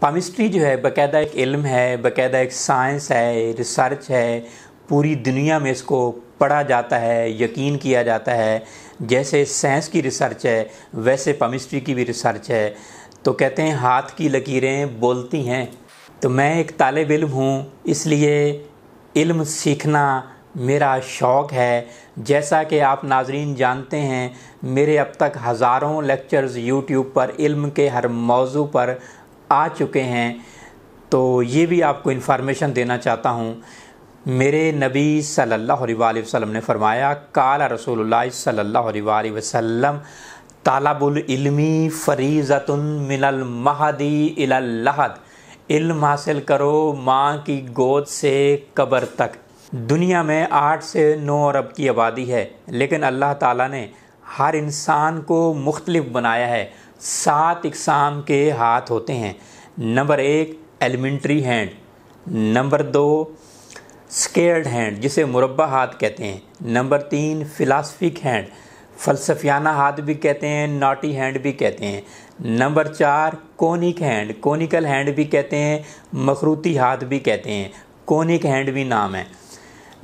palmistry जो है बाकायदा एक इल्म है बाकायदा एक साइंस है रिसर्च है पूरी दुनिया में इसको पढ़ा जाता है यकीन किया जाता है जैसे साइंस की रिसर्च है वैसे पामिस्ट्री की भी रिसर्च है तो कहते हैं हाथ की लकीरें बोलती हैं तो मैं एक तालब इल्म हूँ इसलिए इल्म सीखना मेरा शौक़ है जैसा कि आप नाजरीन जानते हैं मेरे अब तक हज़ारों लेक्चर्स यूट्यूब पर इल्म के हर मौजू पर आ चुके हैं तो ये भी आपको इन्फॉर्मेशन देना चाहता हूँ मेरे नबी सल्लल्लाहु अलैहि वसल्लम ने फरमाया काला रसूलुल्लाह सल्लल्लाहु अलैहि वसल्लम तालाबुल इल्मी फरीज़तुन मिनल महदी इलहद इल्म हासिल करो माँ की गोद से कब्र तक दुनिया में आठ से नौ अरब की आबादी है लेकिन अल्लाह ताला ने हर इंसान को मुख्तलिफ बनाया है सात इकसाम के हाथ होते हैं नंबर एक एलिमेंट्री हैंड नंबर दो स्केर्ड हैंड जिसे मुरबा हाथ कहते हैं नंबर तीन फ़िलासफिक हैंड फलसफियाना हाथ भी कहते हैं नॉटी हैंड भी कहते हैं नंबर चार कोनिक हैंड कोनिकल हैंड भी कहते हैं मखरूती हाथ भी कहते हैं कोनिक हैंड भी नाम है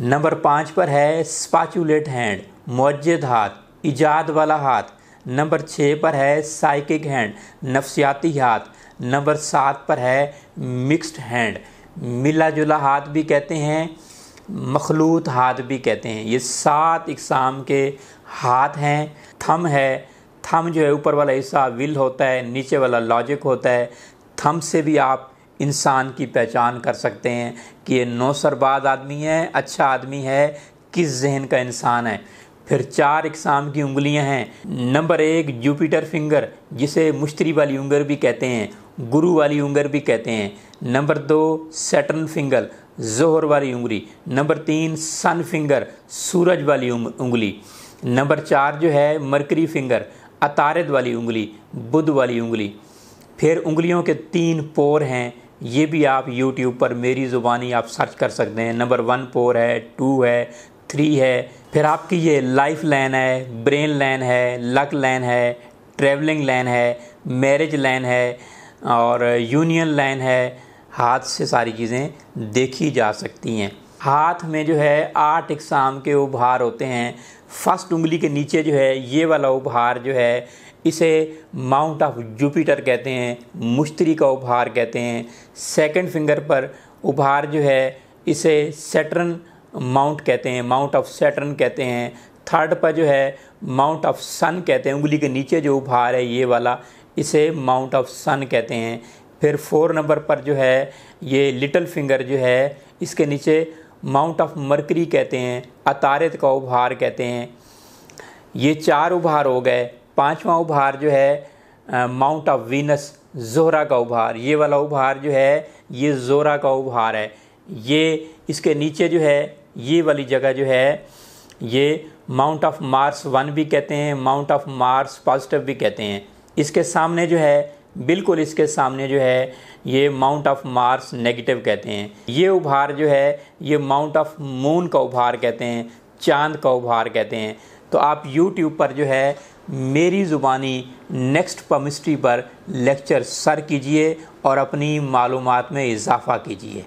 नंबर पाँच पर है स्पाचुलेट हैंड मजद हाथ ईजाद वाला हाथ नंबर छः पर है साइकिक हैंड नफसियाती हाथ नंबर सात पर है मिक्स्ड हैंड मिला जुला हाथ भी कहते हैं मखलूत हाथ भी कहते हैं ये सात इकसाम के हाथ हैं थम है थम जो है ऊपर वाला हिस्सा विल होता है नीचे वाला लॉजिक होता है थम से भी आप इंसान की पहचान कर सकते हैं कि ये नौसरबाज आदमी है अच्छा आदमी है किस जहन का इंसान है फिर चार इकसाम की उंगलियां हैं नंबर एक जुपिटर फिंगर जिसे मुश्तरी वाली उंगल भी कहते हैं गुरु वाली उंगल भी कहते हैं नंबर दो सेटन फिंगर जोहर वाली उंगली नंबर तीन सन फिंगर सूरज वाली उंगली नंबर चार जो है मरकरी फिंगर अतारद वाली उंगली बुध वाली उंगली फिर उंगलियों के तीन पोर हैं ये भी आप YouTube पर मेरी ज़ुबानी आप सर्च कर सकते हैं नंबर वन पोर है टू है थ्री है फिर आपकी ये लाइफ लाइन है ब्रेन लाइन है लक लाइन है ट्रेवलिंग लाइन है मैरिज लाइन है और यूनियन लाइन है हाथ से सारी चीज़ें देखी जा सकती हैं हाथ में जो है आठ इकसाम के उभार होते हैं फर्स्ट उंगली के नीचे जो है ये वाला उपहार जो है इसे माउंट ऑफ जुपिटर कहते हैं मुश्तरी का उपहार कहते हैं सेकंड फिंगर पर उपहार जो है इसे सेटरन माउंट कहते हैं माउंट ऑफ सेटर्न कहते हैं थर्ड पर जो है माउंट ऑफ सन कहते हैं उंगली के नीचे जो उपहार है ये वाला इसे माउंट ऑफ सन कहते हैं फिर फोर नंबर पर जो है ये लिटल फिंगर जो है इसके नीचे माउंट ऑफ मरकरी कहते हैं अतारत का उभार कहते हैं ये चार उभार हो गए पांचवा उभार जो है माउंट ऑफ वीनस जोहरा का उभार ये वाला उभार जो है ये जोरा का उभार है ये इसके नीचे जो है ये वाली जगह जो है ये माउंट ऑफ मार्स वन भी कहते हैं माउंट ऑफ मार्स पॉजिटिव भी कहते हैं इसके सामने जो है बिल्कुल इसके सामने जो है ये माउंट ऑफ मार्स नेगेटिव कहते हैं ये उभार जो है ये माउंट ऑफ मून का उभार कहते हैं चांद का उभार कहते हैं तो आप यूट्यूब पर जो है मेरी ज़ुबानी नेक्स्ट पमिस्ट्री पर लेक्चर सर कीजिए और अपनी मालूम में इजाफ़ा कीजिए